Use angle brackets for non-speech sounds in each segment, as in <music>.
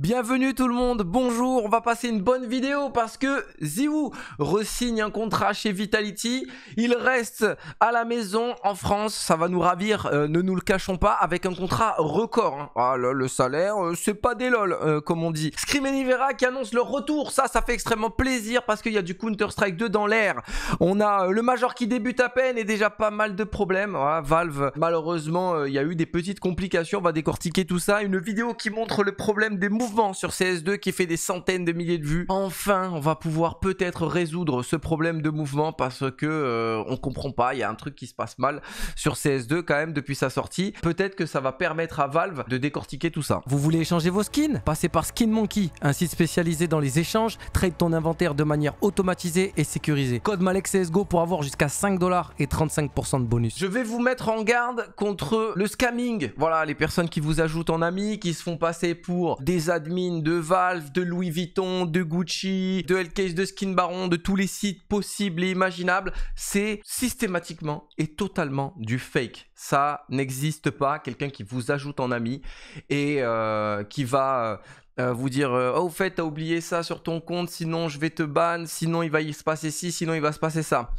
Bienvenue tout le monde, bonjour, on va passer une bonne vidéo parce que Ziwoo resigne un contrat chez Vitality, il reste à la maison en France, ça va nous ravir, euh, ne nous le cachons pas, avec un contrat record. Hein. Ah le salaire, euh, c'est pas des lol, euh, comme on dit. Scream et Nivera qui annonce leur retour, ça, ça fait extrêmement plaisir parce qu'il y a du Counter-Strike 2 dans l'air. On a le Major qui débute à peine et déjà pas mal de problèmes. Ah, Valve, malheureusement, il y a eu des petites complications, on va décortiquer tout ça. Une vidéo qui montre le problème des mouvements sur CS2 qui fait des centaines de milliers de vues. Enfin, on va pouvoir peut-être résoudre ce problème de mouvement parce que euh, on comprend pas, il y a un truc qui se passe mal sur CS2 quand même depuis sa sortie. Peut-être que ça va permettre à Valve de décortiquer tout ça. Vous voulez échanger vos skins Passez par Skin Monkey, un site spécialisé dans les échanges, trade ton inventaire de manière automatisée et sécurisée. Code MalexCSGO pour avoir jusqu'à 5 dollars et 35% de bonus. Je vais vous mettre en garde contre le scamming. Voilà, les personnes qui vous ajoutent en amis, qui se font passer pour des de Valve, de Louis Vuitton, de Gucci, de LKS, de Skin Baron, de tous les sites possibles et imaginables, c'est systématiquement et totalement du fake. Ça n'existe pas. Quelqu'un qui vous ajoute en ami et euh, qui va euh, euh, vous dire Oh, au fait, t'as oublié ça sur ton compte, sinon je vais te ban, sinon il va y se passer ci, sinon il va se passer ça.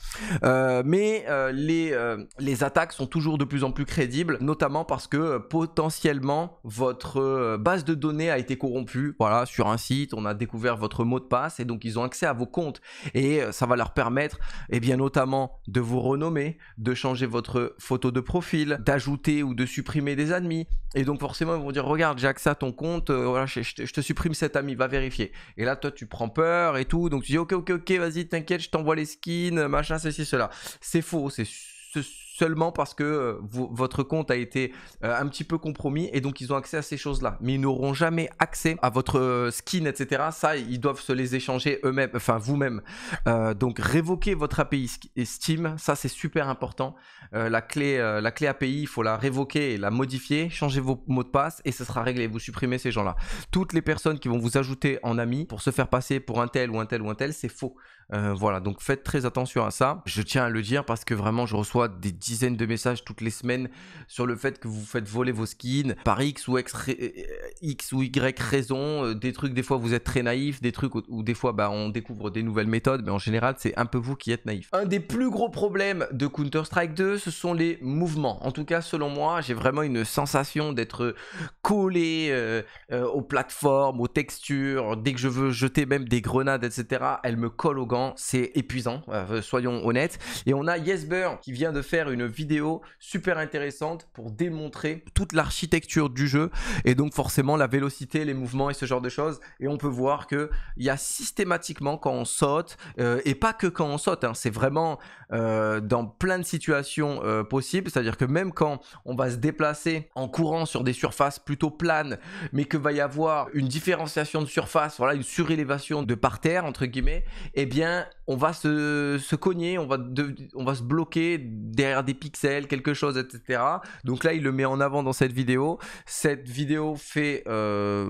mais les, les attaques sont toujours de plus en plus crédibles, notamment parce que potentiellement votre base de données a été corrompue. Voilà, sur un site, on a découvert votre mot de passe et donc ils ont accès à vos comptes. Et ça va leur permettre, et eh bien notamment, de vous renommer, de changer votre photo de profil d'ajouter ou de supprimer des amis Et donc forcément, ils vont dire, regarde, j'ai accès à ton compte, euh, voilà, je, te supprime cet ami, va vérifier. Et là, toi, tu prends peur et tout. Donc tu dis, ok, ok, ok, vas-y, t'inquiète, je t'envoie les skins, machin, ceci, cela. C'est faux, c'est seulement parce que euh, votre compte a été euh, un petit peu compromis et donc ils ont accès à ces choses-là. Mais ils n'auront jamais accès à votre euh, skin, etc. Ça, ils doivent se les échanger eux-mêmes, enfin vous-même. donc révoquer votre API Steam, ça c'est super important. la, clé, la clé API, il faut la révoquer et la modifier, changer vos mots de passe et ce sera réglé. Vous supprimez ces gens-là. Toutes les personnes qui vont vous ajouter en ami pour se faire passer pour un tel ou un tel ou un tel, c'est faux. voilà, donc faites très attention à ça. Je tiens à le dire parce que vraiment, je reçois des dizaines de messages toutes les semaines sur le fait que vous faites voler vos skins par X ou, X, euh, ou Y raison. Euh, des trucs, des fois, vous êtes très naïf, des trucs où, des fois, bah, on découvre des nouvelles méthodes, mais en général, c'est un peu vous qui êtes naïf. Un des plus gros problèmes de Counter-Strike 2, ce sont les mouvements. En tout cas, selon moi, j'ai vraiment une sensation d'être collé euh, aux plateformes, aux textures. Dès que je veux jeter même des grenades, etc., elles me collent aux gants. C'est épuisant, soyons honnêtes. Et on a Yesber qui vient de faire une vidéo super intéressante pour démontrer toute l'architecture du jeu et donc forcément la vélocité, les mouvements et ce genre de choses. Et on peut voir que il y a systématiquement quand on saute euh, et pas que quand on saute, hein, c'est vraiment euh, dans plein de situations euh, possibles. C'est-à-dire que même quand on va se déplacer en courant sur des surfaces plutôt planes, mais que va y avoir une différenciation de surface, voilà, une surélévation de terre entre guillemets, et eh bien on va se, cogner, on va, on va se bloquer derrière des pixels, quelque chose, etc. Donc là, il le met en avant dans cette vidéo. Cette vidéo fait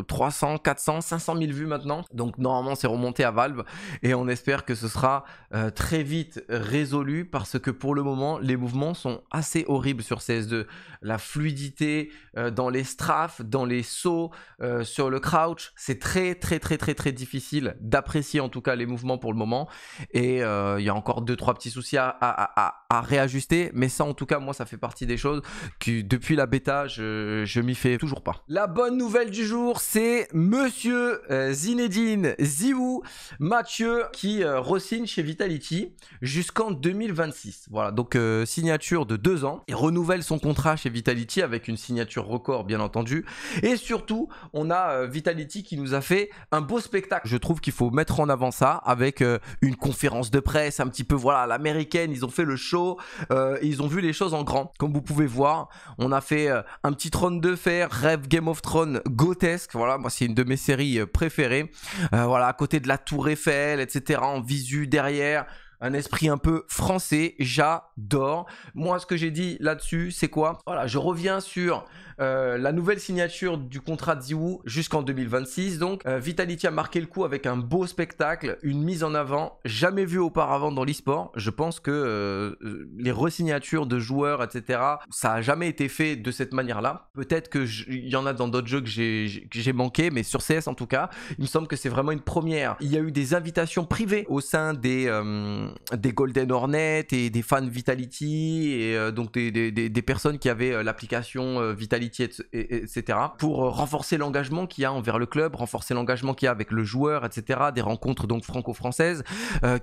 300, 400, 500 000 vues maintenant. Donc normalement, c'est remonté à Valve et on espère que ce sera euh, très vite résolu parce que pour le moment, les mouvements sont assez horribles sur CS2. La fluidité euh, dans les strafes, dans les sauts, euh, sur le crouch, c'est très, très, très, très, très difficile d'apprécier en tout cas les mouvements pour le moment. Et euh, il y a encore deux, trois petits soucis à, réajuster. Mais ça, en tout cas, moi, ça fait partie des choses que depuis la bêta, je, je m'y fais toujours pas. La bonne nouvelle du jour, c'est monsieur euh, Zinedine Ziou Mathieu qui euh, re-signe chez Vitality jusqu'en 2026. Voilà, donc signature de deux ans. Il renouvelle son contrat chez Vitality avec une signature record, bien entendu. Et surtout, on a Vitality qui nous a fait un beau spectacle. Je trouve qu'il faut mettre en avant ça avec une conférence conférence de presse, un petit peu, voilà, l'américaine, ils ont fait le show, euh, ils ont vu les choses en grand. Comme vous pouvez voir, on a fait euh, un petit trône de fer, rêve Game of Thrones gothique voilà, moi c'est une de mes séries euh, préférées. voilà, à côté de la tour Eiffel, etc., en visu derrière, un esprit un peu français. J'adore. Moi, ce que j'ai dit là-dessus, c'est quoi Voilà, je reviens sur euh, la nouvelle signature du contrat de Ziwu jusqu'en 2026. Donc, euh, Vitality a marqué le coup avec un beau spectacle, une mise en avant jamais vue auparavant dans l'eSport. Je pense que euh, les resignatures de joueurs, etc., ça a jamais été fait de cette manière-là. Peut-être qu'il y en a dans d'autres jeux que j'ai manqué, mais sur CS en tout cas, il me semble que c'est vraiment une première. Il y a eu des invitations privées au sein des, des Golden Hornets et des fans Vitality, et euh, donc des, des, des, personnes qui avaient euh, l'application euh, Vitality, etc., pour renforcer l'engagement qu'il y a envers le club, renforcer l'engagement qu'il y a avec le joueur, etc., des rencontres donc franco-françaises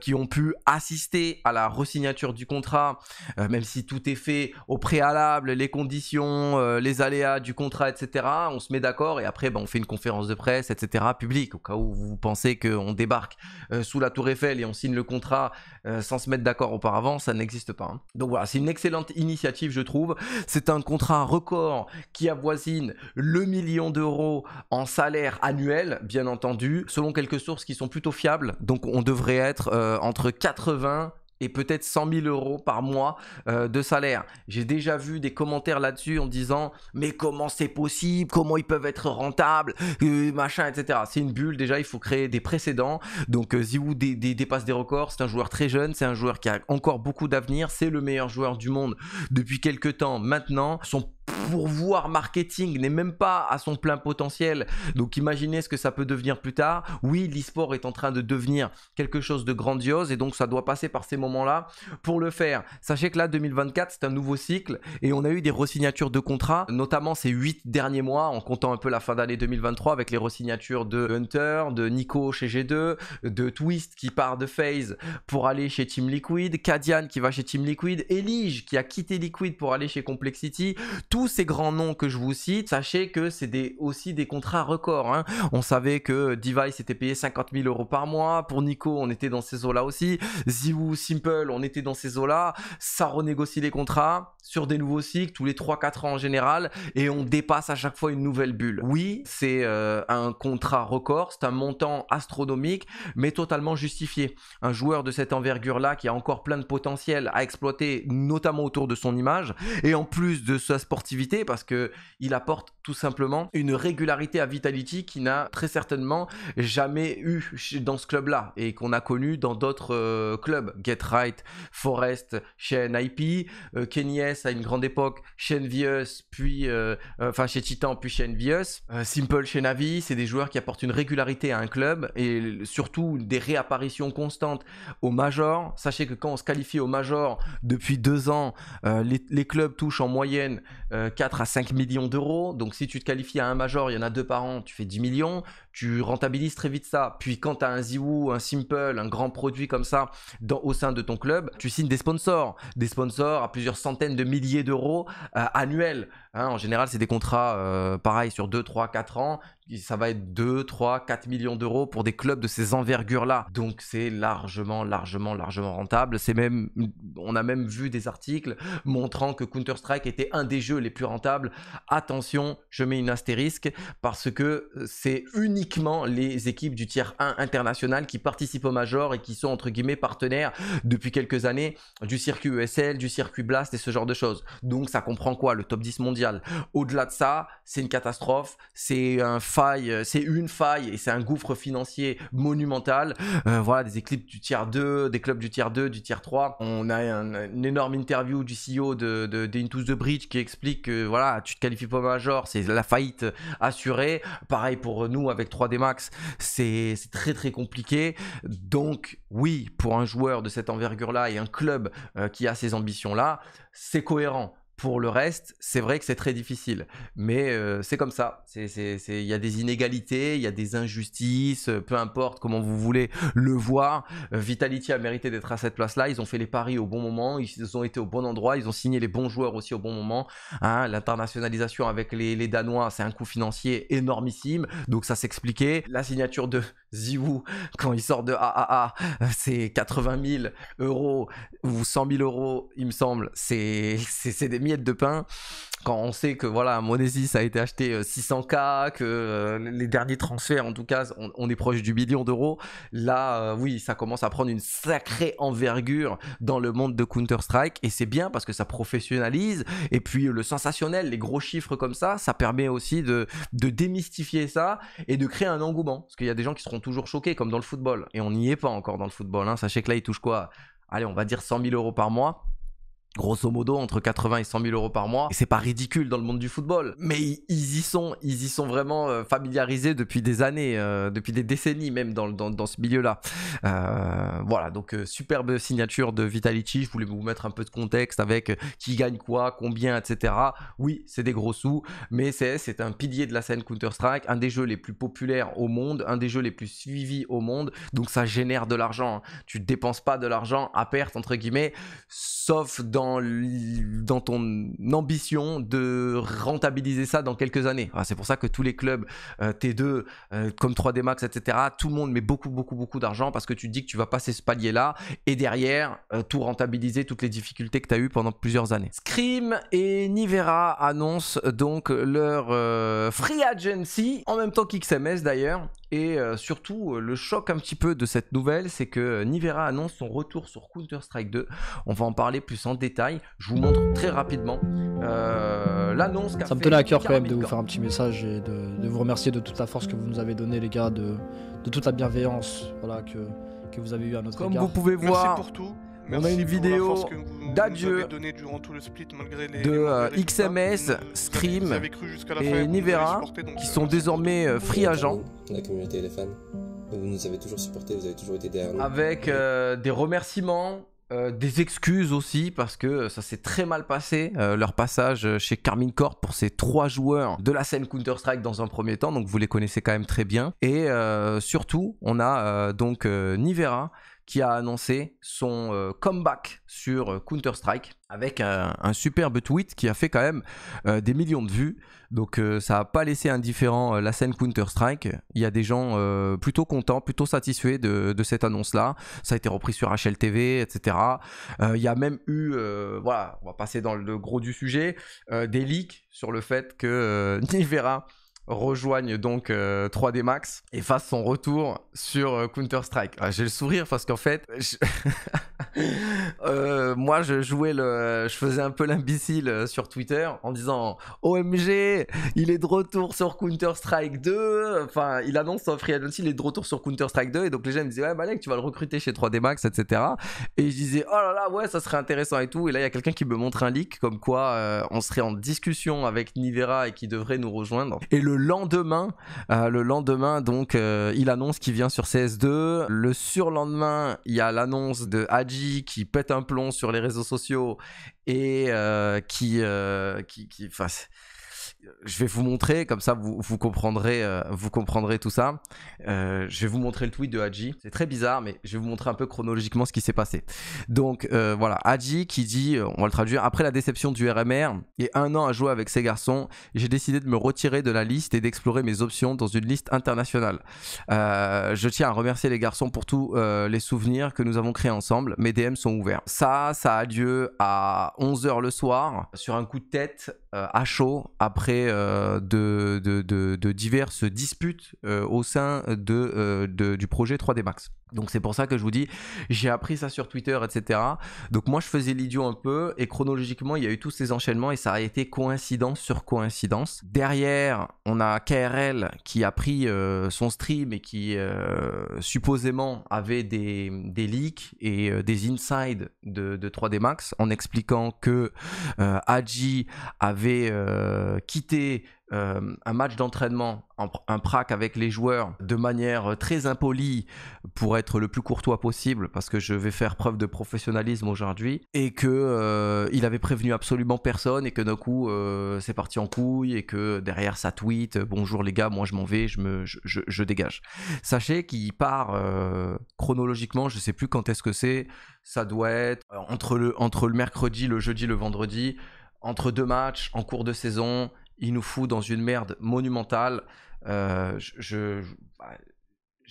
qui ont pu assister à la re-signature du contrat, même si tout est fait au préalable, les conditions, les aléas du contrat, etc., on se met d'accord et après ben, on fait une conférence de presse, etc., publique, au cas où vous pensez qu'on débarque sous la tour Eiffel et on signe le contrat euh, sans se mettre d'accord auparavant, ça n'existe pas. Hein. Donc voilà, c'est une excellente initiative, je trouve. C'est un contrat record qui avoisine le million d'euros en salaire annuel, bien entendu, selon quelques sources qui sont plutôt fiables. Donc on devrait être euh, entre 80 et peut-être 100 000 euros par mois euh, de salaire. J'ai déjà vu des commentaires là-dessus en disant mais comment c'est possible, comment ils peuvent être rentables, euh, machin, etc. C'est une bulle déjà, il faut créer des précédents. Donc euh, dépasse des records, c'est un joueur très jeune, c'est un joueur qui a encore beaucoup d'avenir, c'est le meilleur joueur du monde depuis quelques temps maintenant. Son pour voir marketing n'est même pas à son plein potentiel. Donc imaginez ce que ça peut devenir plus tard. Oui, l'e-sport est en train de devenir quelque chose de grandiose et donc ça doit passer par ces moments-là pour le faire. Sachez que là, 2024, c'est un nouveau cycle et on a eu des resignatures de contrats, notamment ces 8 derniers mois, en comptant un peu la fin d'année 2023 avec les resignatures de Hunter, de Nico chez G2, de Twist qui part de Phase pour aller chez Team Liquid, Kadian qui va chez Team Liquid, Elige qui a quitté Liquid pour aller chez Complexity tous ces grands noms que je vous cite, sachez que c'est aussi des contrats records. Hein. On savait que Device était payé 50 000 euros par mois. Pour Nico, on était dans ces eaux-là aussi. Ziwoo, Simple, on était dans ces eaux-là. Ça renégocie les contrats sur des nouveaux cycles tous les 3-4 ans en général et on dépasse à chaque fois une nouvelle bulle. Oui, c'est euh, un contrat record, c'est un montant astronomique mais totalement justifié. Un joueur de cette envergure-là qui a encore plein de potentiel à exploiter, notamment autour de son image et en plus de sa sportivité parce que il apporte tout simplement une régularité à Vitality qui n'a très certainement jamais eu dans ce club-là et qu'on a connu dans d'autres euh, clubs. Get Right, Forest, chez NIP, euh, Kenyes à une grande époque, chez Envious, puis euh, euh, enfin chez Titan, puis chez Envious, Simple chez Navi, c'est des joueurs qui apportent une régularité à un club et surtout des réapparitions constantes au Major. Sachez que quand on se qualifie au Major depuis deux ans, les, clubs touchent en moyenne 4 euh, à 5 millions d'euros. Donc si tu te qualifies à un major, il y en a deux par an, tu fais 10 millions. Tu rentabilises très vite ça. Puis quand tu as un Ziwoo, un Simple, un grand produit comme ça dans, au sein de ton club, tu signes des sponsors. Des sponsors à plusieurs centaines de milliers d'euros euh, annuels. Hein, en général, c'est des contrats euh, pareils sur 2, 3, 4 ans ça va être 2, 3, 4 millions d'euros pour des clubs de ces envergures-là. Donc c'est largement, largement, largement rentable. C'est même, on a même vu des articles montrant que Counter-Strike était un des jeux les plus rentables. Attention, je mets une astérisque parce que euh, c'est uniquement les équipes du tiers 1 international qui participent au Major et qui sont entre guillemets partenaires depuis quelques années du circuit ESL, du circuit Blast et ce genre de choses. Donc ça comprend quoi Le top 10 mondial. Au-delà de ça, c'est une catastrophe, c'est un euh, c'est une faille et c'est un gouffre financier monumental. Euh, voilà, des équipes du tiers 2, des clubs du tiers 2, du tiers 3. On a un, une énorme interview du CEO de, de, de the Bridge qui explique que voilà, tu te qualifies pas major, c'est la faillite assurée. Pareil pour nous avec 3D Max, c'est très très compliqué. Donc oui, pour un joueur de cette envergure-là et un club euh, qui a ces ambitions-là, c'est cohérent pour le reste, c'est vrai que c'est très difficile, mais euh, c'est comme ça. Il y a des inégalités, il y a des injustices, peu importe comment vous voulez le voir. Vitality a mérité d'être à cette place-là. Ils ont fait les paris au bon moment, ils ont été au bon endroit, ils ont signé les bons joueurs aussi au bon moment. Hein, l'internationalisation avec les, les Danois, c'est un coût financier énormissime, donc ça s'expliquait. La signature de Ziwoo, quand il sort de AAA, c'est 80 000 euros ou 100 000 euros, il me semble. C'est des miettes de pain quand on sait que voilà, a été acheté 600K, euh, que euh, les derniers transferts, en tout cas, on, est proche du million d'euros, là, euh, oui, ça commence à prendre une sacrée envergure dans le monde de Counter-Strike, et c'est bien parce que ça professionnalise, et puis le sensationnel, les gros chiffres comme ça, ça permet aussi de, démystifier ça et de créer un engouement, parce qu'il y a des gens qui seront toujours choqués, comme dans le football, et on n'y est pas encore dans le football, hein. sachez que là, ils touchent quoi Allez, on va dire 100 000 euros par mois grosso modo entre 80 et 100 000 euros par mois. Et c'est pas ridicule dans le monde du football, mais ils y sont, ils y sont vraiment euh, familiarisés depuis des années, euh, depuis des décennies même dans, dans, dans ce milieu-là. Euh, voilà, donc superbe signature de Vitality, Je voulais vous mettre un peu de contexte avec qui gagne quoi, combien, etc. Oui, c'est des gros sous, mais c'est un pilier de la scène Counter-Strike, un des jeux les plus populaires au monde, un des jeux les plus suivis au monde. Donc ça génère de l'argent. Hein. Tu dépenses pas de l'argent à perte entre guillemets, sauf dans dans, ton ambition de rentabiliser ça dans quelques années. Ah, c'est pour ça que tous les clubs euh, T2, euh, comme 3D Max, etc., tout le monde met beaucoup, beaucoup, beaucoup d'argent parce que tu dis que tu vas passer ce palier-là et derrière, euh, tout rentabiliser toutes les difficultés que tu as eues pendant plusieurs années. Scream et Nivera annoncent donc leur free agency, en même temps qu'XMS d'ailleurs. Et surtout, le choc un petit peu de cette nouvelle, c'est que Nivera annonce son retour sur Counter-Strike 2. On va en parler plus en détail je vous montre très rapidement euh, l'annonce. Ça me tenait à cœur quand même de vous faire un petit message et de, vous remercier de toute la force que vous nous avez donnée, les gars, de, toute la bienveillance voilà, que, que vous avez eu à notre égard. Comme vous pouvez voir. on a une vidéo d'adieu de XMS, euh, Scream et Nivera qui euh, sont désormais euh, free agents. La communauté fans, vous nous avez toujours supporté vous avez toujours été derrière nous. Avec des remerciements, euh, des excuses aussi parce que ça s'est très mal passé euh, leur passage chez Carmine Corp pour ces trois joueurs de la scène Counter Strike dans un premier temps donc vous les connaissez quand même très bien et euh, surtout on a donc Nivera qui a annoncé son euh, comeback sur euh, Counter-Strike avec un, superbe tweet qui a fait quand même euh, des millions de vues. Donc ça n'a pas laissé indifférent la scène Counter-Strike. Il y a des gens plutôt contents, plutôt satisfaits de, de cette annonce-là. Ça a été repris sur HLTV, etc. il y a même eu, voilà, on va passer dans le gros du sujet, des leaks sur le fait que <laughs> Nivera rejoignent donc 3D euh, Max et fasse son retour sur euh, Counter-Strike. Ah, j'ai le sourire parce qu'en fait, <laughs> euh, moi je jouais le, je faisais un peu l'imbécile sur Twitter en disant OMG, il est de retour sur Counter-Strike 2. Enfin, il annonce en free agency, il est de retour sur Counter-Strike 2 et donc les gens me disaient ouais Malek, tu vas le recruter chez 3D Max, etc. Et je disais oh là là ouais, ça serait intéressant et tout. Et là il y a quelqu'un qui me montre un leak comme quoi on serait en discussion avec Nivera et qui devrait nous rejoindre. Et le lendemain, euh, le lendemain, donc, euh, il annonce qu'il vient sur CS2. Le surlendemain, il y a l'annonce de Haji qui pète un plomb sur les réseaux sociaux et euh, qui, qui, qui, je vais vous montrer, comme ça vous, comprendrez, euh, vous comprendrez tout ça. Euh, je vais vous montrer le tweet de Hadji. C'est très bizarre, mais je vais vous montrer un peu chronologiquement ce qui s'est passé. Donc euh, voilà, Hadji qui dit, on va le traduire, après la déception du RMR et un an à jouer avec ses garçons, j'ai décidé de me retirer de la liste et d'explorer mes options dans une liste internationale. je tiens à remercier les garçons pour tous les souvenirs que nous avons créés ensemble. Mes DM sont ouverts. Ça, ça a lieu à 11h le soir sur un coup de tête. Euh, à chaud après euh, de, diverses disputes euh, au sein du projet 3D Max. Donc c'est pour ça que je vous dis, j'ai appris ça sur Twitter, etc. Donc moi je faisais l'idiot un peu et chronologiquement il y a eu tous ces enchaînements et ça a été coïncidence sur coïncidence. Derrière on a KRL qui a pris euh, son stream et qui euh, supposément avait des, leaks et euh, des insides de, de, 3D Max en expliquant que Haji avait quitté euh, un match d'entraînement, un prac avec les joueurs de manière euh, très impolie pour être le plus courtois possible parce que je vais faire preuve de professionnalisme aujourd'hui et que euh, il avait prévenu absolument personne et que d'un coup c'est parti en couille et que derrière sa tweet bonjour les gars moi je m'en vais je me dégage sachez qu'il part chronologiquement je sais plus quand est-ce que c'est ça doit être entre le entre le mercredi le jeudi le vendredi entre deux matchs en cours de saison il nous fout dans une merde monumentale. Euh, je, ne bah,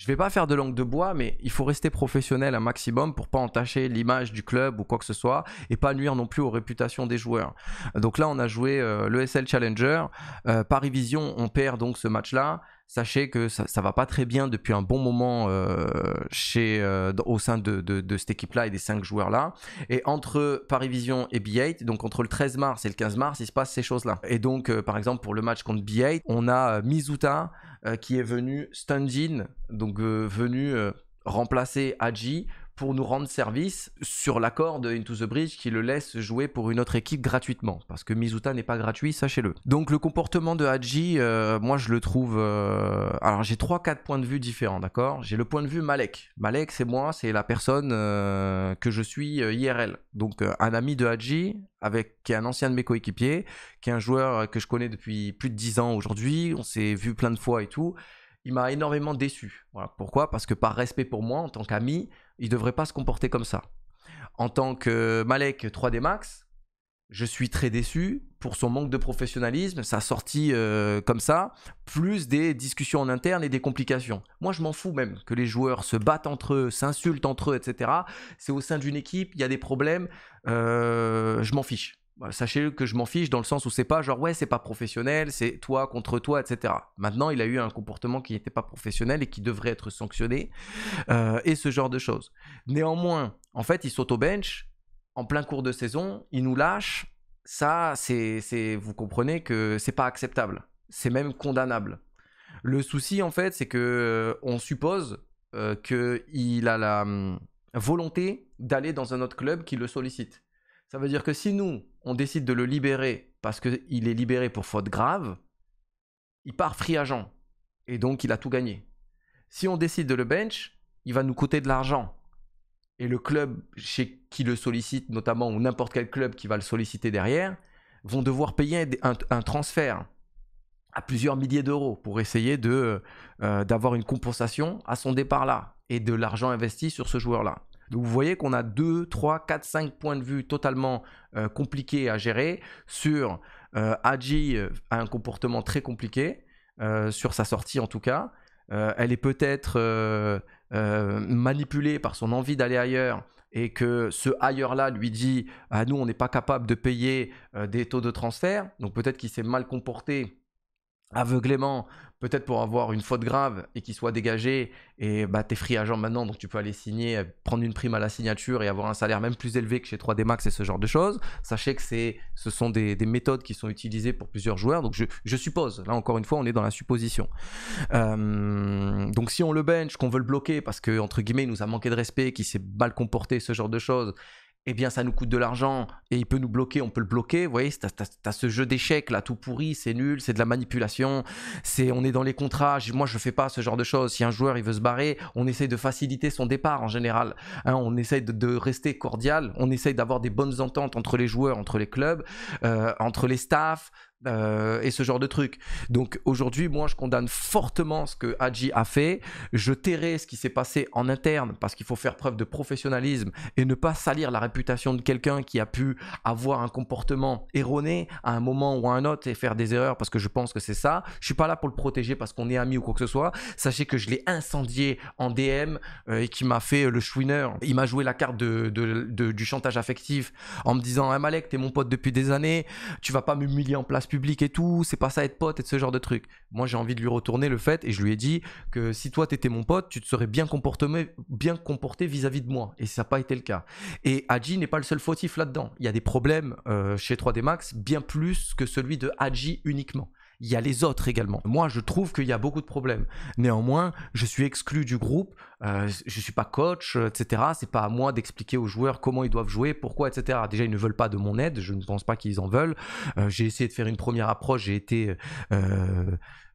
vais pas faire de langue de bois, mais il faut rester professionnel un maximum pour pas entacher l'image du club ou quoi que ce soit et pas nuire non plus aux réputations des joueurs. Donc là, on a joué l'ESL euh, le Challenger, euh, Paris Vision, on perd donc ce match-là. Sachez que ça, ça va pas très bien depuis un bon moment euh, chez, euh, au sein de, cette équipe-là et des cinq joueurs-là. Et entre Paris Vision et B8, donc entre le 13 mars et le 15 mars, il se passe ces choses-là. Et donc, euh, par exemple, pour le match contre B8, on a Mizuta qui est venu stand donc venu remplacer Haji pour nous rendre service sur l'accord de Into the Bridge qui le laisse jouer pour une autre équipe gratuitement. Parce que Mizuta n'est pas gratuit, sachez-le. Donc le comportement de Haji, euh, moi je le trouve... Euh, alors j'ai 3-4 points de vue différents, d'accord J'ai le point de vue Malek. Malek, c'est moi, c'est la personne euh, que je suis IRL. Donc un ami de Haji, avec, qui est un ancien de mes coéquipiers, qui est un joueur que je connais depuis plus de 10 ans aujourd'hui, on s'est vu plein de fois et tout. Il m'a énormément déçu. Voilà. Pourquoi Parce que par respect pour moi en tant qu'ami, il devrait pas se comporter comme ça. En tant que Malek 3D Max, je suis très déçu pour son manque de professionnalisme, sa sortie euh, comme ça, plus des discussions en interne et des complications. Moi, je m'en fous même que les joueurs se battent entre eux, s'insultent entre eux, etc. C'est au sein d'une équipe, il y a des problèmes, euh, je m'en fiche. Bah, sachez que je m'en fiche dans le sens où c'est pas genre ouais c'est pas professionnel, c'est toi contre toi, etc. Maintenant il a eu un comportement qui n'était pas professionnel et qui devrait être sanctionné euh, et ce genre de choses. Néanmoins, en fait il saute au bench en plein cours de saison, il nous lâche. Ça c'est vous comprenez que c'est pas acceptable, c'est même condamnable. Le souci en fait c'est que euh, on suppose euh, qu'il a la hum, volonté d'aller dans un autre club qui le sollicite. Ça veut dire que si nous, on décide de le libérer parce qu'il est libéré pour faute grave, il part free agent. Et donc, il a tout gagné. Si on décide de le bench, il va nous coûter de l'argent. Et le club chez qui le sollicite, notamment, ou n'importe quel club qui va le solliciter derrière, vont devoir payer un, transfert à plusieurs milliers d'euros pour essayer de euh, d'avoir une compensation à son départ là et de l'argent investi sur ce joueur là. Donc vous voyez qu'on a 2, 3, 4, 5 points de vue totalement euh, compliqués à gérer sur euh, euh, a un comportement très compliqué, euh, sur sa sortie en tout cas. elle est peut-être manipulée par son envie d'aller ailleurs et que ce ailleurs-là lui dit à ah, nous on n'est pas capable de payer des taux de transfert », donc peut-être qu'il s'est mal comporté aveuglément, peut-être pour avoir une faute grave et qu'il soit dégagé, et bah t'es free agent maintenant, donc tu peux aller signer, euh, prendre une prime à la signature et avoir un salaire même plus élevé que chez 3D Max et ce genre de choses. Sachez que c'est, ce sont des, méthodes qui sont utilisées pour plusieurs joueurs, donc je, suppose, là encore une fois on est dans la supposition. Euh, donc si on le bench, qu'on veut le bloquer parce que entre guillemets nous a manqué de respect, qu'il s'est mal comporté, ce genre de choses, eh bien ça nous coûte de l'argent et il peut nous bloquer, on peut le bloquer. Vous voyez, tu as, ce jeu d'échecs là, tout pourri, c'est nul, c'est de la manipulation, c'est on est dans les contrats. Moi je fais pas ce genre de choses. Si un joueur il veut se barrer, on essaye de faciliter son départ en général. Hein, on essaye de, rester cordial, on essaye d'avoir des bonnes ententes entre les joueurs, entre les clubs, euh, entre les staffs. Euh, et ce genre de truc. Donc aujourd'hui, moi, je condamne fortement ce que Hadji a fait. Je tairai ce qui s'est passé en interne parce qu'il faut faire preuve de professionnalisme et ne pas salir la réputation de quelqu'un qui a pu avoir un comportement erroné à un moment ou à un autre et faire des erreurs parce que je pense que c'est ça. Je suis pas là pour le protéger parce qu'on est amis ou quoi que ce soit. Sachez que je l'ai incendié en DM euh, et qui m'a fait le chouineur. Il m'a joué la carte de, du chantage affectif en me disant "Ah Malek, t'es mon pote depuis des années, tu vas pas m'humilier en place public et tout, c'est pas ça être pote et ce genre de truc. Moi j'ai envie de lui retourner le fait et je lui ai dit que si toi t'étais mon pote, tu te serais bien comporté, bien comporté vis-à-vis de moi et ça n'a pas été le cas. Et Adji n'est pas le seul fautif là-dedans. Il y a des problèmes euh, chez 3D Max bien plus que celui de Haji uniquement il y a les autres également. Moi, je trouve qu'il y a beaucoup de problèmes. Néanmoins, je suis exclu du groupe, euh, je ne suis pas coach, euh, etc. C'est pas à moi d'expliquer aux joueurs comment ils doivent jouer, pourquoi, etc. Déjà, ils ne veulent pas de mon aide, je ne pense pas qu'ils en veulent. Euh, j'ai essayé de faire une première approche, j'ai été,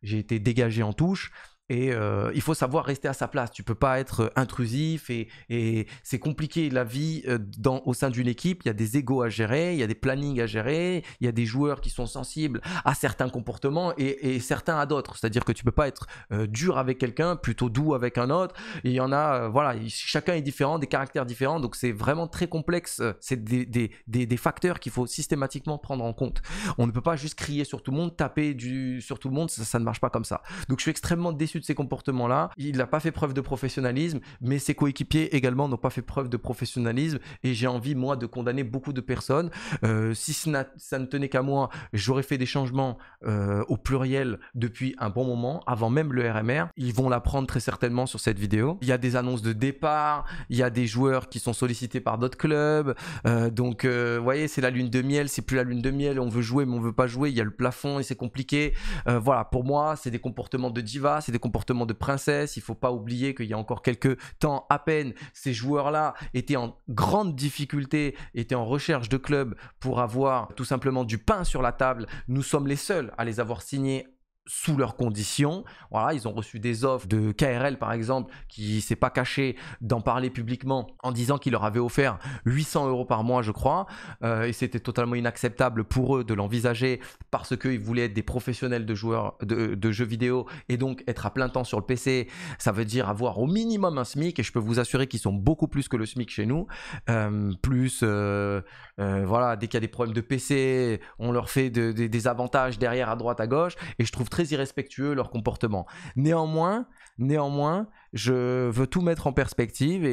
j'ai été dégagé en touche. Et euh, il faut savoir rester à sa place. Tu peux pas être euh, intrusif et, et c'est compliqué la vie euh, dans, au sein d'une équipe. Il y a des égos à gérer, il y a des plannings à gérer, il y a des joueurs qui sont sensibles à certains comportements et, certains à d'autres. C'est-à-dire que tu peux pas être dur avec quelqu'un, plutôt doux avec un autre. il y en a, voilà, chacun est différent, des caractères différents. Donc c'est vraiment très complexe. C'est des, facteurs qu'il faut systématiquement prendre en compte. On ne peut pas juste crier sur tout le monde, taper du, sur tout le monde. Ça, ça ne marche pas comme ça. Donc je suis extrêmement déçu de ces comportements-là. Il n'a pas fait preuve de professionnalisme, mais ses coéquipiers également n'ont pas fait preuve de professionnalisme. Et j'ai envie, moi, de condamner beaucoup de personnes. Euh, si ça ne tenait qu'à moi, j'aurais fait des changements euh, au pluriel depuis un bon moment, avant même le RMR. Ils vont l'apprendre très certainement sur cette vidéo. Il y a des annonces de départ, il y a des joueurs qui sont sollicités par d'autres clubs. Euh, donc, vous voyez, c'est la lune de miel, c'est plus la lune de miel. On veut jouer, mais on veut pas jouer. Il y a le plafond et c'est compliqué. voilà, pour moi, c'est des comportements de diva, c'est des comportement de princesse. Il faut pas oublier qu'il y a encore quelques temps à peine, ces joueurs-là étaient en grande difficulté, étaient en recherche de clubs pour avoir tout simplement du pain sur la table. Nous sommes les seuls à les avoir signés sous leurs conditions. Voilà, ils ont reçu des offres de KRL par exemple qui s'est pas caché d'en parler publiquement en disant qu'il leur avait offert 800 euros par mois, je crois, euh, et c'était totalement inacceptable pour eux de l'envisager parce qu'ils voulaient être des professionnels de joueurs de, jeux vidéo et donc être à plein temps sur le PC, ça veut dire avoir au minimum un SMIC et je peux vous assurer qu'ils sont beaucoup plus que le SMIC chez nous. Euh, plus euh, voilà, dès qu'il y a des problèmes de PC, on leur fait des avantages derrière à droite à gauche et je trouve très irrespectueux leur comportement. Néanmoins, néanmoins, je veux tout mettre en perspective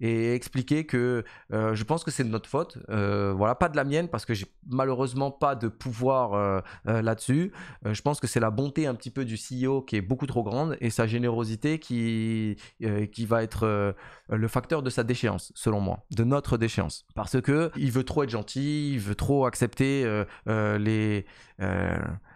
et, expliquer que euh, je pense que c'est de notre faute. Euh, voilà, pas de la mienne parce que j'ai malheureusement pas de pouvoir euh, là-dessus. je pense que c'est la bonté un petit peu du CEO qui est beaucoup trop grande et sa générosité qui, qui va être le facteur de sa déchéance, selon moi, de notre déchéance. Parce que il veut trop être gentil, il veut trop accepter les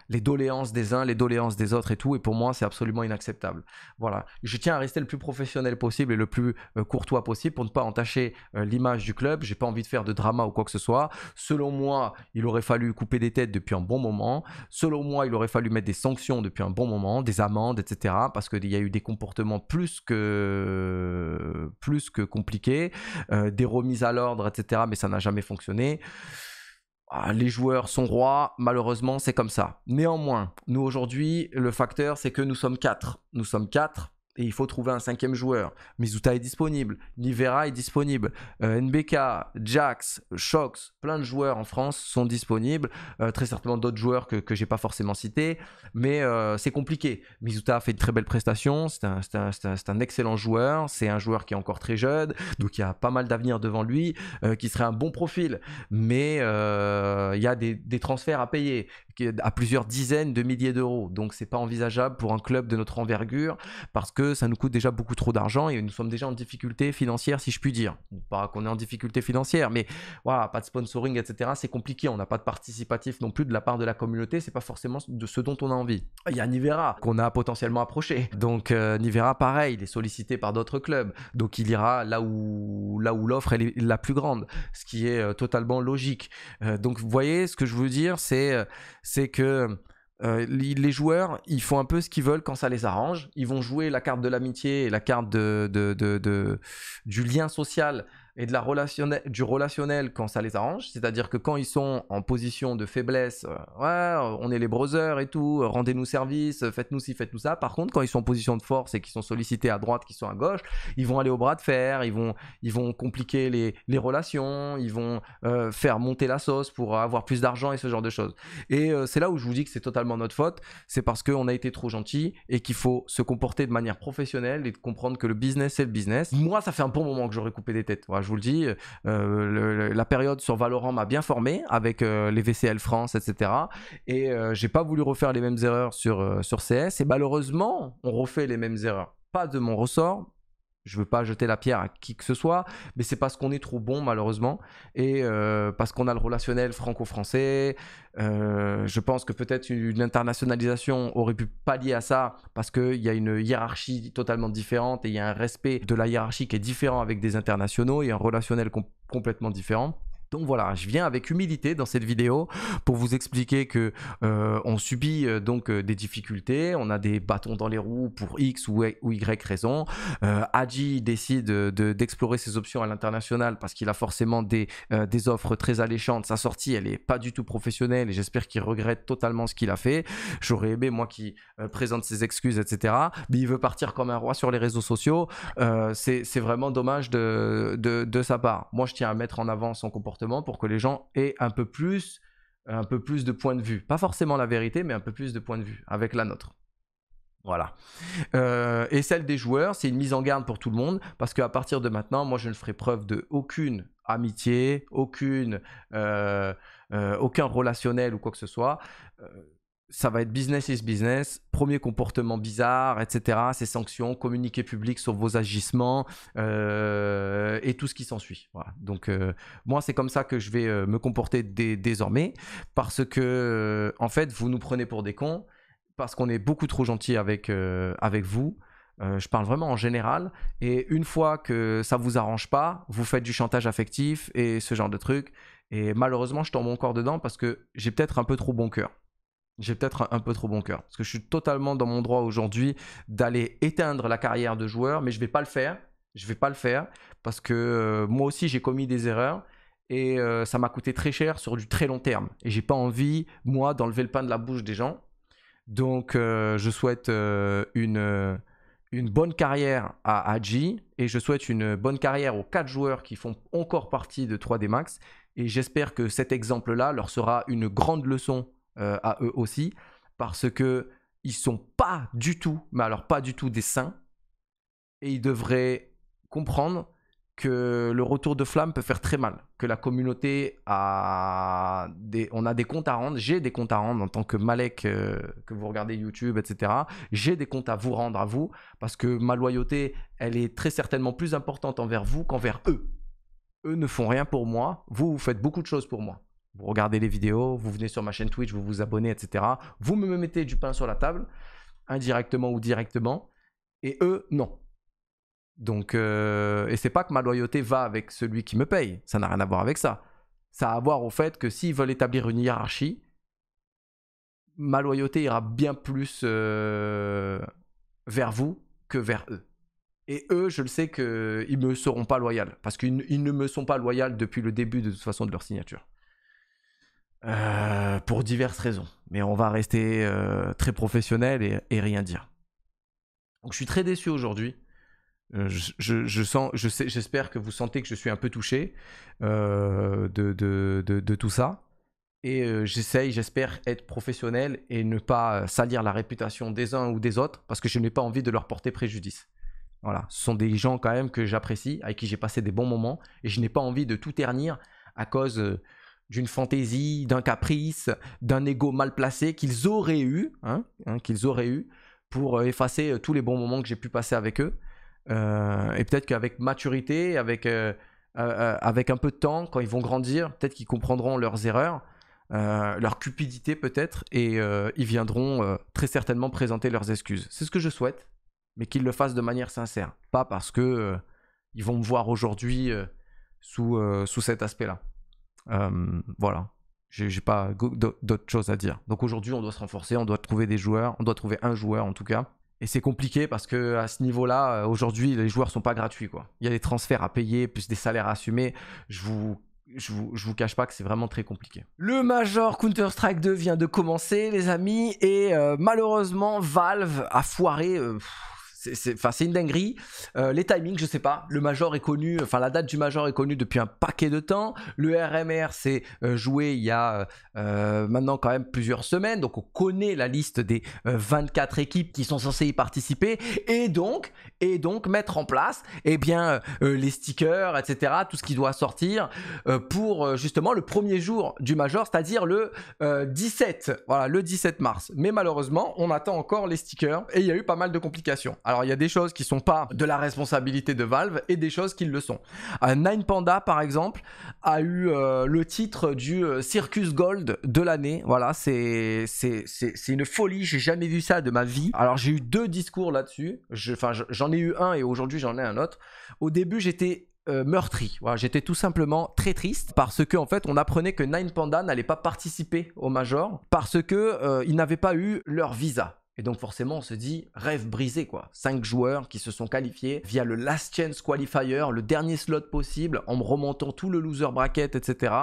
les doléances des uns, les doléances des autres et tout. Et pour moi, c'est absolument inacceptable. Voilà. Je tiens à rester le plus professionnel possible et le plus euh, courtois possible pour ne pas entacher euh, l'image du club. J'ai pas envie de faire de drama ou quoi que ce soit. Selon moi, il aurait fallu couper des têtes depuis un bon moment. Selon moi, il aurait fallu mettre des sanctions depuis un bon moment, des amendes, etc. Parce qu'il y a eu des comportements plus que plus que compliqués, euh, des remises à l'ordre, etc. Mais ça n'a jamais fonctionné. Ah, les joueurs sont rois, malheureusement c'est comme ça. Néanmoins, nous aujourd'hui, le facteur c'est que nous sommes quatre. Nous sommes quatre et il faut trouver un cinquième joueur. Mizuta est disponible, Nivera est disponible, euh, NBK, Jax, Shox, plein de joueurs en France sont disponibles, euh, très certainement d'autres joueurs que, je j'ai pas forcément cités, mais euh, c'est compliqué. Mizuta a fait de très belles prestations, c'est un, excellent joueur, c'est un joueur qui est encore très jeune, donc il y a pas mal d'avenir devant lui, qui serait un bon profil, mais il y a des, des transferts à payer, à plusieurs dizaines de milliers d'euros. Donc c'est pas envisageable pour un club de notre envergure parce que ça nous coûte déjà beaucoup trop d'argent et nous sommes déjà en difficulté financière si je puis dire. Pas qu'on est en difficulté financière, mais voilà, pas de sponsoring, etc. C'est compliqué. On n'a pas de participatif non plus de la part de la communauté. C'est pas forcément de ce dont on a envie. Il y a Nivera qu'on a potentiellement approché. Donc euh, Nivera, pareil, il est sollicité par d'autres clubs. Donc il ira là où là où l'offre est la plus grande, ce qui est euh, totalement logique. Euh, donc vous voyez, ce que je veux dire, c'est c'est que euh, les joueurs, ils font un peu ce qu'ils veulent quand ça les arrange. Ils vont jouer la carte de l'amitié et la carte du lien social et de la relationnel, du relationnel quand ça les arrange, c'est-à-dire que quand ils sont en position de faiblesse, euh, ouais, euh, on est les brothers et tout, euh, rendez-nous service, faites-nous ci, faites-nous ça. Par contre, quand ils sont en position de force et qu'ils sont sollicités à droite, qu'ils sont à gauche, ils vont aller au bras de fer, ils vont, ils vont compliquer les, les relations, ils vont faire monter la sauce pour avoir plus d'argent et ce genre de choses. Et c'est là où je vous dis que c'est totalement notre faute, c'est parce qu'on a été trop gentil et qu'il faut se comporter de manière professionnelle et de comprendre que le business, c'est le business. Moi, ça fait un bon moment que j'aurais coupé des têtes je vous le dis, euh, la période sur Valorant m'a bien formé avec euh, les VCL France, etc. Et euh, j'ai pas voulu refaire les mêmes erreurs sur, sur CS. Et malheureusement, on refait les mêmes erreurs. Pas de mon ressort, je veux pas jeter la pierre à qui que ce soit, mais c'est parce qu'on est trop bon malheureusement et euh, parce qu'on a le relationnel franco-français. Euh, je pense que peut-être une internationalisation aurait pu pallier à ça parce qu'il y a une hiérarchie totalement différente et il y a un respect de la hiérarchie qui est différent avec des internationaux et un relationnel complètement différent. Donc voilà, je viens avec humilité dans cette vidéo pour vous expliquer que euh, on subit euh, donc euh, des difficultés, on a des bâtons dans les roues pour X ou, y, ou y raison. Adji décide d'explorer ses options à l'international parce qu'il a forcément des, des offres très alléchantes. Sa sortie, elle est pas du tout professionnelle et j'espère qu'il regrette totalement ce qu'il a fait. J'aurais aimé moi qui présente ses excuses, etc. Mais il veut partir comme un roi sur les réseaux sociaux. C'est vraiment dommage de sa part. Moi, je tiens à mettre en avant son comportement pour que les gens aient un peu plus, un peu plus de points de vue. Pas forcément la vérité, mais un peu plus de points de vue avec la nôtre. Voilà. Euh, et celle des joueurs, c'est une mise en garde pour tout le monde, parce qu'à partir de maintenant, moi, je ne ferai preuve de aucune amitié, aucune, euh, euh, aucun relationnel ou quoi que ce soit ça va être business is business, premier comportement bizarre, etc. Ces sanctions, communiquer public sur vos agissements euh, et tout ce qui s'ensuit. Donc euh, moi c'est comme ça que je vais euh, me comporter désormais parce que en fait vous nous prenez pour des cons parce qu'on est beaucoup trop gentil avec avec vous. je parle vraiment en général. Et une fois que ça vous arrange pas, vous faites du chantage affectif et ce genre de trucs. Et malheureusement, je tombe encore dedans parce que j'ai peut-être un peu trop bon cœur j'ai peut-être un, peu trop bon cœur. Parce que je suis totalement dans mon droit aujourd'hui d'aller éteindre la carrière de joueur, mais je ne vais pas le faire. Je ne vais pas le faire parce que euh, moi aussi j'ai commis des erreurs et euh, ça m'a coûté très cher sur du très long terme. Et j'ai pas envie, moi, d'enlever le pain de la bouche des gens. Donc euh, je souhaite une, une bonne carrière à Adji et je souhaite une bonne carrière aux quatre joueurs qui font encore partie de 3D Max. Et j'espère que cet exemple-là leur sera une grande leçon euh, à eux aussi, parce que ils sont pas du tout, mais alors pas du tout des saints, et ils devraient comprendre que le retour de flamme peut faire très mal, que la communauté a des, on a des comptes à rendre, j'ai des comptes à rendre en tant que Malek euh, que vous regardez YouTube, etc. J'ai des comptes à vous rendre à vous parce que ma loyauté, elle est très certainement plus importante envers vous qu'envers eux. Eux ne font rien pour moi, vous, vous faites beaucoup de choses pour moi vous regardez les vidéos, vous venez sur ma chaîne Twitch, vous vous abonnez, etc. Vous me mettez du pain sur la table, indirectement ou directement, et eux, non. Donc, euh, et c'est pas que ma loyauté va avec celui qui me paye, ça n'a rien à voir avec ça. Ça a à voir au fait que s'ils veulent établir une hiérarchie, ma loyauté ira bien plus euh, vers vous que vers eux. Et eux, je le sais qu'ils ne me seront pas loyaux, parce qu'ils ne me sont pas loyaux depuis le début de toute façon de leur signature. Euh, pour diverses raisons. Mais on va rester euh, très professionnel et, rien dire. Donc je suis très déçu aujourd'hui. Euh, je, sens, je sais, j'espère que vous sentez que je suis un peu touché de, de, tout ça. Et j'essaye, j'espère être professionnel et ne pas salir la réputation des uns ou des autres parce que je n'ai pas envie de leur porter préjudice. Voilà, ce sont des gens quand même que j'apprécie, avec qui j'ai passé des bons moments et je n'ai pas envie de tout ternir à cause d'une fantaisie, d'un caprice, d'un ego mal placé qu'ils auraient eu, hein, hein, qu'ils auraient eu pour euh, effacer euh, tous les bons moments que j'ai pu passer avec eux. Euh, et peut-être qu'avec maturité, avec, avec un peu de temps, quand ils vont grandir, peut-être qu'ils comprendront leurs erreurs, leur cupidité peut-être, et ils viendront très certainement présenter leurs excuses. C'est ce que je souhaite, mais qu'ils le fassent de manière sincère, pas parce que ils vont me voir aujourd'hui sous, sous cet aspect-là. Euh, voilà. J'ai pas d'autres choses à dire. Donc aujourd'hui, on doit se renforcer, on doit trouver des joueurs, on doit trouver un joueur en tout cas. Et c'est compliqué parce que à ce niveau-là, euh, aujourd'hui, les joueurs sont pas gratuits. Quoi. Il y a des transferts à payer, plus des salaires à assumer. Je vous je vous, cache pas que c'est vraiment très compliqué. Le Major Counter-Strike 2 vient de commencer, les amis, et euh, malheureusement, Valve a foiré c'est une dinguerie. Euh, les timings, je sais pas. Le major est connu, enfin la date du major est connue depuis un paquet de temps. Le RMR s'est euh, joué il y a euh, maintenant quand même plusieurs semaines. Donc on connaît la liste des 24 équipes qui sont censées y participer. Et donc, et donc mettre en place et eh bien, les stickers, etc. Tout ce qui doit sortir pour justement le premier jour du major, c'est-à-dire le 17. Voilà, le 17 mars. Mais malheureusement, on attend encore les stickers et il y a eu pas mal de complications. Alors, alors il y a des choses qui sont pas de la responsabilité de Valve et des choses qui le sont. Euh, Nine Panda par exemple a eu euh, le titre du euh, Circus Gold de l'année. Voilà, c'est une folie, j'ai jamais vu ça de ma vie. Alors j'ai eu deux discours là-dessus. Enfin j'en ai eu un et aujourd'hui j'en ai un autre. Au début j'étais meurtri. Voilà, j'étais tout simplement très triste parce que en fait, on apprenait que Nine Panda n'allait pas participer au Major parce que n'avaient pas eu leur visa. Et donc forcément, on se dit rêve brisé quoi. Cinq joueurs qui se sont qualifiés via le last chance qualifier, le dernier slot possible, en remontant tout le loser bracket, etc.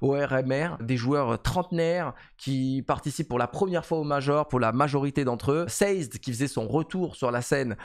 Au RMR, des joueurs trentenaires qui participent pour la première fois au major pour la majorité d'entre eux. Seized qui faisait son retour sur la scène,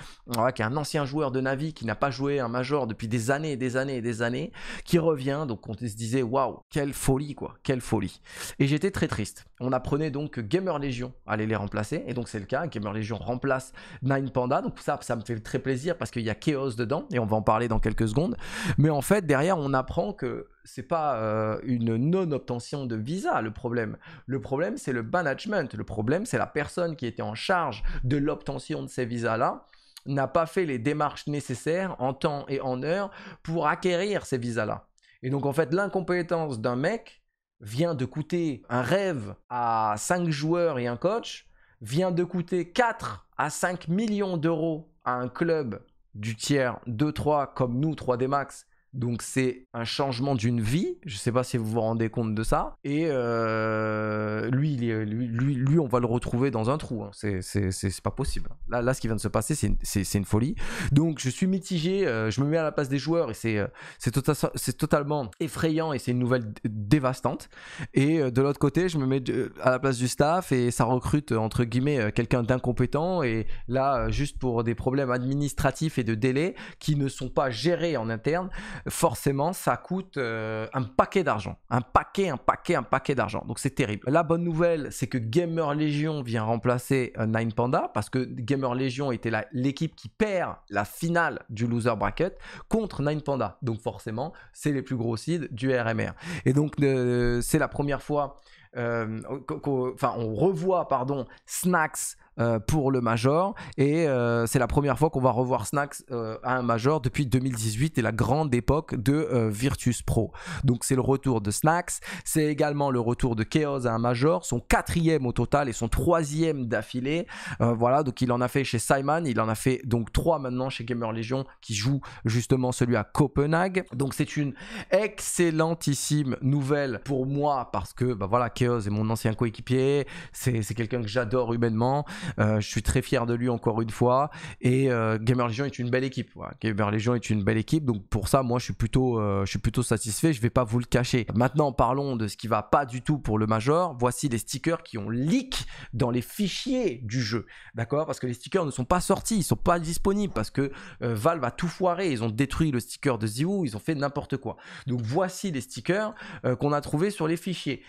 qui est un ancien joueur de Navi qui n'a pas joué un major depuis des années et des années et des années, qui revient. Donc on se disait waouh quelle folie quoi, quelle folie. Et j'étais très triste. On apprenait donc que Gamer Legion allait les remplacer et donc c'est le est Gamer Legion remplace Nine Panda. Donc ça, ça me fait très plaisir parce qu'il y a Chaos dedans et on va en parler dans quelques secondes. Mais en fait, derrière, on apprend que c'est pas euh, une non-obtention de visa le problème. Le problème, c'est le management. Le problème, c'est la personne qui était en charge de l'obtention de ces visas-là n'a pas fait les démarches nécessaires en temps et en heure pour acquérir ces visas-là. Et donc en fait, l'incompétence d'un mec vient de coûter un rêve à cinq joueurs et un coach vient de coûter 4 à 5 millions d'euros à un club du tiers 2-3 comme nous, 3D Max, donc c'est un changement d'une vie. Je ne sais pas si vous vous rendez compte de ça. Et euh, lui, lui, lui, on va le retrouver dans un trou. Hein. C'est pas possible. Là, là, ce qui vient de se passer, c'est une, folie. Donc je suis mitigé. Euh, je me mets à la place des joueurs et c'est euh, tota-, totalement effrayant et c'est une nouvelle dévastante. Et de l'autre côté, je me mets à la place du staff et ça recrute entre guillemets quelqu'un d'incompétent. Et là, juste pour des problèmes administratifs et de délai qui ne sont pas gérés en interne forcément, ça coûte euh, un paquet d'argent. Un paquet, un paquet, un paquet d'argent. Donc c'est terrible. La bonne nouvelle, c'est que Gamer Legion vient remplacer euh, Nine Panda parce que Gamer Legion était l'équipe qui perd la finale du loser bracket contre Nine Panda. Donc forcément, c'est les plus gros seeds du RMR. Et donc euh, c'est la première fois. Enfin, on revoit, pardon, Snacks euh, pour le Major. Et euh, c'est la première fois qu'on va revoir Snacks euh, à un Major depuis 2018 et la grande époque de Virtus Pro. Donc c'est le retour de Snacks. C'est également le retour de Chaos à un Major, son quatrième au total et son troisième d'affilée. voilà, donc il en a fait chez Simon, il en a fait donc trois maintenant chez Gamer Legion qui joue justement celui à Copenhague. Donc c'est une excellentissime nouvelle pour moi parce que bah voilà, Chaos est mon ancien coéquipier, c'est quelqu'un que j'adore humainement. Euh, je suis très fier de lui encore une fois. Et euh, Gamer Legion est une belle équipe. Gamer Legion est une belle équipe. Donc pour ça, moi, je suis plutôt, euh, je suis plutôt satisfait. Je vais pas vous le cacher. Maintenant, parlons de ce qui va pas du tout pour le Major. Voici les stickers qui ont leak dans les fichiers du jeu. D'accord Parce que les stickers ne sont pas sortis, ils sont pas disponibles parce que Valve a tout foiré. Ils ont détruit le sticker de Ziwoo. ils ont fait n'importe quoi. Donc voici les stickers qu'on a trouvés sur les fichiers.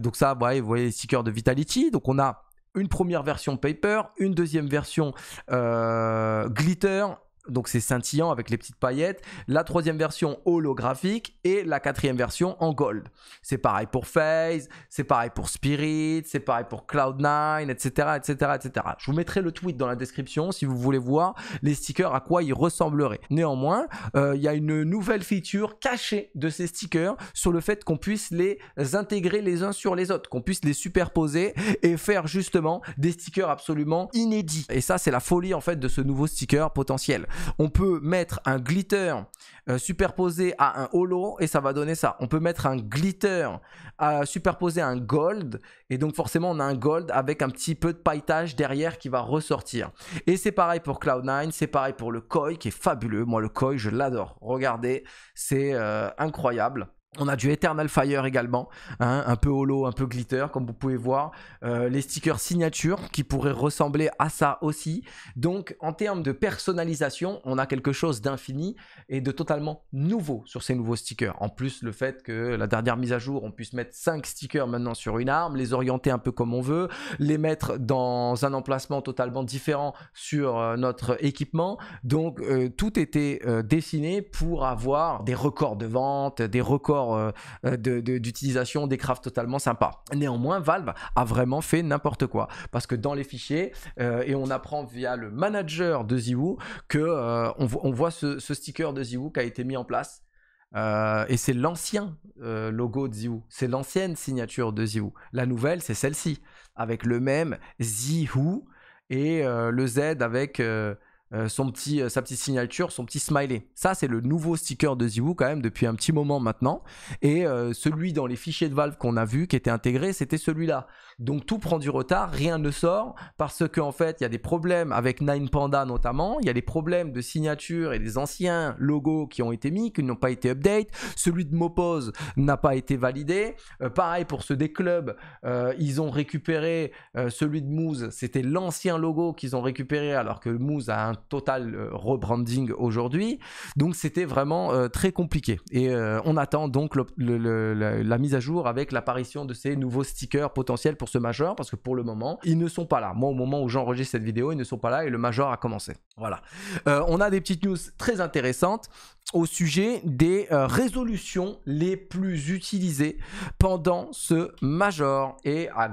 donc ça, vous voyez les stickers de Vitality. Donc on a une première version paper, une deuxième version euh, glitter donc c'est scintillant avec les petites paillettes, la troisième version holographique et la quatrième version en gold. C'est pareil pour Phase, c'est pareil pour Spirit, c'est pareil pour Cloud9, etc., etc., etc. Je vous mettrai le tweet dans la description si vous voulez voir les stickers à quoi ils ressembleraient. Néanmoins, euh, il y a une nouvelle feature cachée de ces stickers sur le fait qu'on puisse les intégrer les uns sur les autres, qu'on puisse les superposer et faire justement des stickers absolument inédits. Et ça, c'est la folie en fait de ce nouveau sticker potentiel. On peut mettre un glitter euh, superposé à un holo et ça va donner ça. On peut mettre un glitter superposé à un gold et donc forcément on a un gold avec un petit peu de pailletage derrière qui va ressortir. Et c'est pareil pour Cloud9, c'est pareil pour le koi qui est fabuleux. Moi le koi je l'adore. Regardez, c'est euh, incroyable. On a du Eternal Fire également, hein, un peu holo, un peu glitter, comme vous pouvez voir. Euh, les stickers signature qui pourraient ressembler à ça aussi. Donc, en termes de personnalisation, on a quelque chose d'infini et de totalement nouveau sur ces nouveaux stickers. En plus, le fait que la dernière mise à jour, on puisse mettre 5 stickers maintenant sur une arme, les orienter un peu comme on veut, les mettre dans un emplacement totalement différent sur euh, notre équipement. Donc, euh, tout était dessiné pour avoir des records de vente, des records euh, euh, d'utilisation des crafts totalement sympa. Néanmoins, Valve a vraiment fait n'importe quoi. Parce que dans les fichiers, euh, et on apprend via le manager de Ziwu que on, on, voit ce, sticker de Ziwu qui a été mis en place. et c'est l'ancien logo de Zihu. C'est l'ancienne signature de Ziwu La nouvelle, c'est celle-ci, avec le même Ziwu et le Z avec euh, son petit, euh, sa petite signature, son petit smiley. Ça, c'est le nouveau sticker de Ziwoo quand même depuis un petit moment maintenant. Et euh, celui dans les fichiers de Valve qu'on a vu, qui était intégré, c'était celui-là. Donc tout prend du retard, rien ne sort parce qu'en en fait, il y a des problèmes avec Nine Panda notamment. Il y a des problèmes de signature et des anciens logos qui ont été mis, qui n'ont pas été update. Celui de Mopose n'a pas été validé. pareil pour ceux des clubs, ils ont récupéré celui de Moose. C'était l'ancien logo qu'ils ont récupéré alors que Moose a un total euh, rebranding aujourd'hui. Donc c'était vraiment euh, très compliqué. Et euh, on attend donc la, mise à jour avec l'apparition de ces nouveaux stickers potentiels pour ce major, parce que pour le moment, ils ne sont pas là. Moi, au moment où j'enregistre cette vidéo, ils ne sont pas là et le major a commencé. Voilà. on a des petites news très intéressantes au sujet des résolutions les plus utilisées pendant ce major et à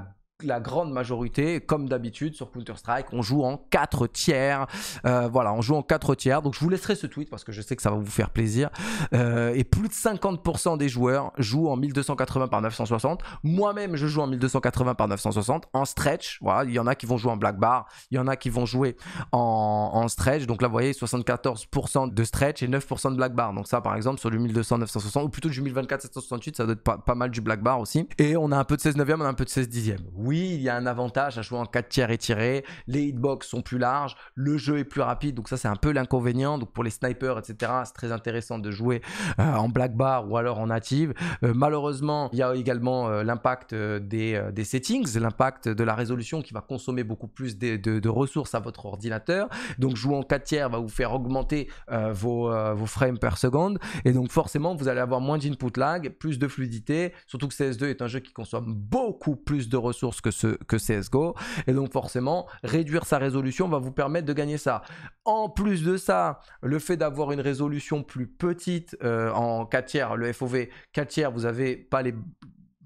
la grande majorité, comme d'habitude sur Counter-Strike, on joue en 4 tiers. Euh, voilà, on joue en 4 tiers. Donc je vous laisserai ce tweet parce que je sais que ça va vous faire plaisir. Euh, et plus de 50% des joueurs jouent en 1280 par 960. Moi-même, je joue en 1280 par 960 en stretch. Voilà, il y en a qui vont jouer en black bar, il y en a qui vont jouer en, stretch. Donc là, vous voyez, 74% de stretch et 9% de black bar. Donc ça, par exemple, sur le 1200 960 ou plutôt du 1024 768, ça doit être pas, mal du black bar aussi. Et on a un peu de 16 9 on a un peu de 16 10 oui, il y a un avantage à jouer en 4 tiers étirés, les hitbox sont plus larges, le jeu est plus rapide, donc ça c'est un peu l'inconvénient. Donc pour les snipers, etc., c'est très intéressant de jouer euh, en black bar ou alors en native. Euh, malheureusement, il y a également euh, l'impact des, settings, l'impact de la résolution qui va consommer beaucoup plus de, ressources à votre ordinateur. Donc jouer en 4 tiers va vous faire augmenter vos, vos frames par seconde, et donc forcément vous allez avoir moins d'input lag, plus de fluidité, surtout que CS2 est un jeu qui consomme beaucoup plus de ressources que, ce, que CSGO. Et donc forcément, réduire sa résolution va vous permettre de gagner ça. En plus de ça, le fait d'avoir une résolution plus petite euh, en 4 tiers, le FOV 4 tiers, vous n'avez pas les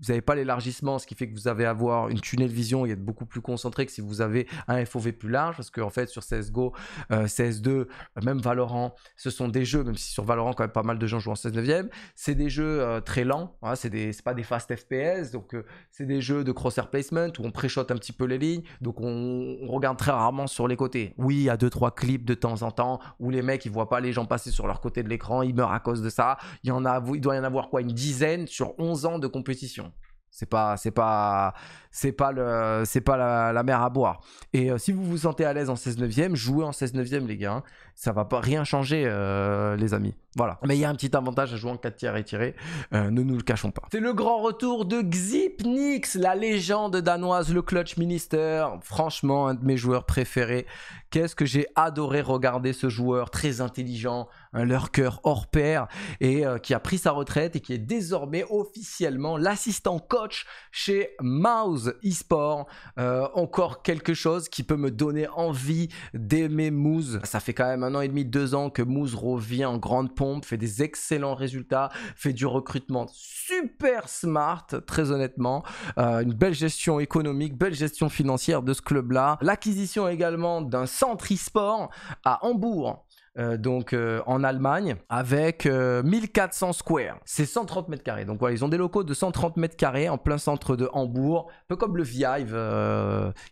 vous n'avez pas l'élargissement, ce qui fait que vous avez avoir une tunnel vision et être beaucoup plus concentré que si vous avez un FOV plus large, parce qu'en fait sur CSGO, euh, CS2, euh, même Valorant, ce sont des jeux, même si sur Valorant quand même pas mal de gens jouent en 16 9 c'est des jeux euh, très lents, ce hein, c'est des pas des fast FPS, donc c'est des jeux de crosshair placement où on préchote un petit peu les lignes, donc on, regarde très rarement sur les côtés. Oui, il y a 2-3 clips de temps en temps où les mecs ils voient pas les gens passer sur leur côté de l'écran, ils meurent à cause de ça, il, y en a, il doit y en avoir quoi, une dizaine sur 11 ans de compétition. C'est pas, c'est pas, le, c'est pas la, mer à boire. Et euh, si vous vous sentez à l'aise en 16 neuvième, jouez en 16 neuvième les gars. Hein ça va pas rien changer, euh, les amis. Voilà. Mais il y a un petit avantage à jouer en 4 tiers et euh, Nous ne nous le cachons pas. C'est le grand retour de Xipnix, la légende danoise, le clutch minister. Franchement, un de mes joueurs préférés. Qu'est-ce que j'ai adoré regarder ce joueur très intelligent, leur lurker hors pair, et euh, qui a pris sa retraite et qui est désormais officiellement l'assistant coach chez Mouse eSport. encore quelque chose qui peut me donner envie d'aimer Mouse. Ça fait quand même un an et demi, deux ans que Moose revient en grande pompe, fait des excellents résultats, fait du recrutement super smart, très honnêtement. Euh, une belle gestion économique, belle gestion financière de ce club-là. L'acquisition également d'un centre e-sport à Hambourg euh, donc euh, en Allemagne, avec 1400 euh, squares. C'est 130 mètres carrés. Donc voilà, ils ont des locaux de 130 mètres carrés en plein centre de Hambourg, un peu comme le Vive,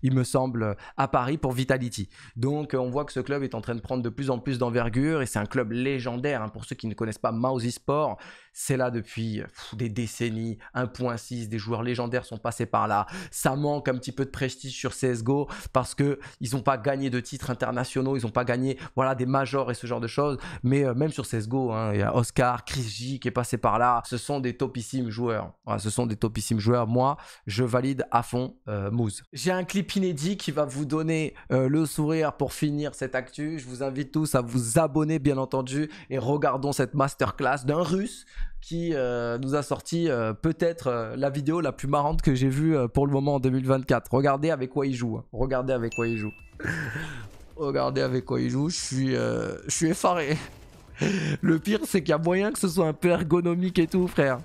il me semble, à Paris pour Vitality. Donc on voit que ce club est en train de prendre de plus en plus d'envergure et c'est un club légendaire. Hein, pour ceux qui ne connaissent pas Mausi Sport, c'est là depuis des décennies. 1.6, des joueurs légendaires sont passés par là. Ça manque un petit peu de prestige sur CSGO parce que ils n'ont pas gagné de titres internationaux, ils n'ont pas gagné voilà, des majors ce genre de choses. Mais euh, même sur CSGO, hein, il y a Oscar, Chris J qui est passé par là. Ce sont des topissimes joueurs. ce sont des topissimes joueurs. Moi, je valide à fond euh, Moose. J'ai un clip inédit qui va vous donner euh, le sourire pour finir cette actu. Je vous invite tous à vous abonner, bien entendu, et regardons cette masterclass d'un russe qui nous a sorti peut-être la vidéo la plus marrante que j'ai vue pour le moment en 2024. Regardez avec quoi il joue. Hein. Regardez avec quoi il joue. Regardez avec quoi je suis, euh, je suis effaré. <laughs> Le pire, c'est qu'il y a moyen que ce soit un peu ergonomique et tout, frère.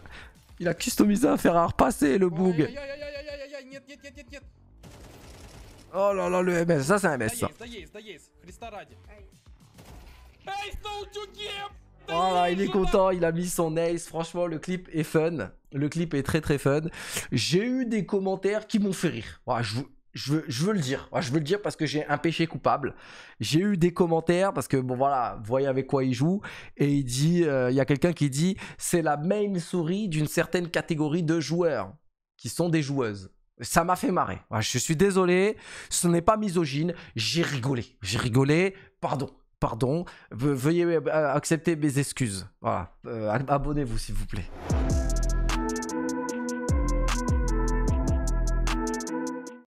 Il a customisé un fer à repasser, le bug. Oh là là, le MS, ça c'est un MS, ça. Oh il est content, il a mis son ace. Franchement, le clip est fun. Le clip est très très fun. J'ai eu des commentaires qui m'ont fait rire. je je veux, le dire. je veux le dire parce que j'ai un péché coupable. J'ai eu des commentaires parce que, bon voilà, vous voyez avec quoi il joue. Et il dit, euh, il y a quelqu'un qui dit, c'est la main souris d'une certaine catégorie de joueurs qui sont des joueuses. Ça m'a fait marrer. je suis désolé, ce n'est pas misogyne. J'ai rigolé. J'ai rigolé, pardon pardon. Veuillez euh, accepter mes excuses. Voilà. Euh, abonnez-vous, s'il vous plaît.